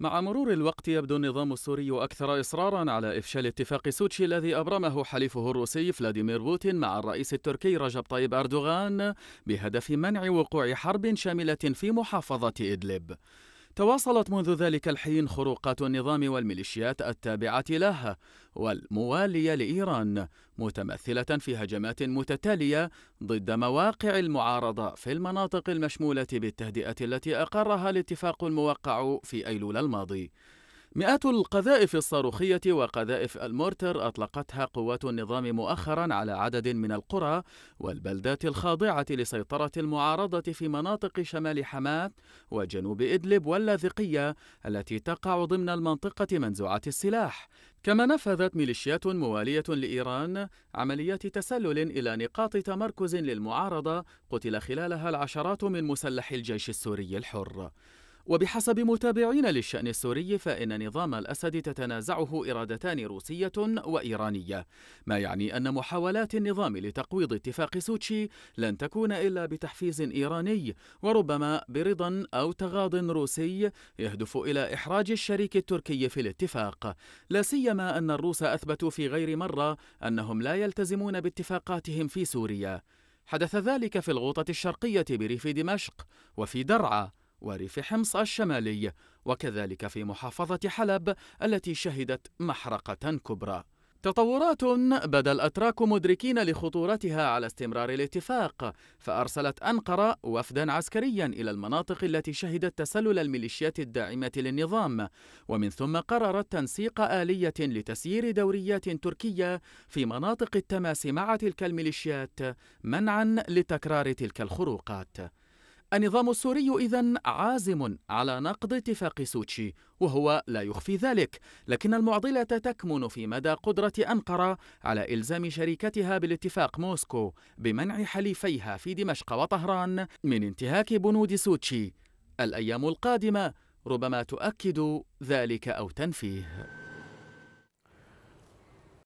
مع مرور الوقت يبدو النظام السوري أكثر إصرارا على إفشال اتفاق سوتشي الذي أبرمه حليفه الروسي فلاديمير بوتين مع الرئيس التركي رجب طيب أردوغان بهدف منع وقوع حرب شاملة في محافظة إدلب تواصلت منذ ذلك الحين خروقات النظام والميليشيات التابعة له والموالية لإيران متمثلة في هجمات متتالية ضد مواقع المعارضة في المناطق المشمولة بالتهدئة التي أقرها الاتفاق الموقع في أيلول الماضي مئات القذائف الصاروخية وقذائف المورتر أطلقتها قوات النظام مؤخرا على عدد من القرى والبلدات الخاضعة لسيطرة المعارضة في مناطق شمال حماة وجنوب إدلب واللاذقية التي تقع ضمن المنطقة منزوعة السلاح كما نفذت ميليشيات موالية لإيران عمليات تسلل إلى نقاط تمركز للمعارضة قتل خلالها العشرات من مسلحي الجيش السوري الحر وبحسب متابعين للشأن السوري فإن نظام الأسد تتنازعه إرادتان روسية وإيرانية ما يعني أن محاولات النظام لتقويض اتفاق سوتشي لن تكون إلا بتحفيز إيراني وربما برضا أو تغاض روسي يهدف إلى إحراج الشريك التركي في الاتفاق لا سيما أن الروس أثبتوا في غير مرة أنهم لا يلتزمون باتفاقاتهم في سوريا حدث ذلك في الغوطة الشرقية بريف دمشق وفي درعا وريف حمص الشمالي وكذلك في محافظة حلب التي شهدت محرقة كبرى تطورات بدا الأتراك مدركين لخطورتها على استمرار الاتفاق فأرسلت أنقرة وفدا عسكريا إلى المناطق التي شهدت تسلل الميليشيات الداعمة للنظام ومن ثم قررت تنسيق آلية لتسيير دوريات تركية في مناطق التماس مع تلك الميليشيات منعا لتكرار تلك الخروقات النظام السوري إذا عازم على نقد اتفاق سوتشي وهو لا يخفي ذلك لكن المعضلة تكمن في مدى قدرة أنقرة على إلزام شركتها بالاتفاق موسكو بمنع حليفيها في دمشق وطهران من انتهاك بنود سوتشي الأيام القادمة ربما تؤكد ذلك أو تنفيه